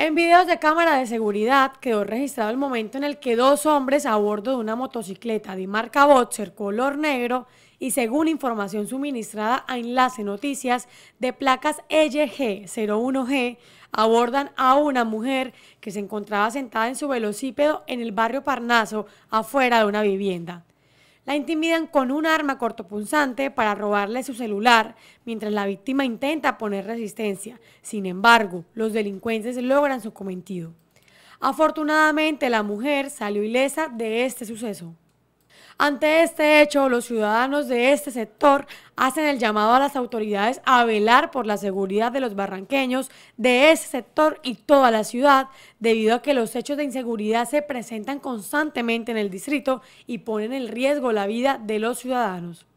En videos de cámara de seguridad quedó registrado el momento en el que dos hombres a bordo de una motocicleta de marca Boxer color negro y según información suministrada a Enlace Noticias de placas LG01G abordan a una mujer que se encontraba sentada en su velocípedo en el barrio Parnaso afuera de una vivienda. La intimidan con un arma cortopunzante para robarle su celular, mientras la víctima intenta poner resistencia. Sin embargo, los delincuentes logran su cometido. Afortunadamente, la mujer salió ilesa de este suceso. Ante este hecho, los ciudadanos de este sector hacen el llamado a las autoridades a velar por la seguridad de los barranqueños de ese sector y toda la ciudad, debido a que los hechos de inseguridad se presentan constantemente en el distrito y ponen en riesgo la vida de los ciudadanos.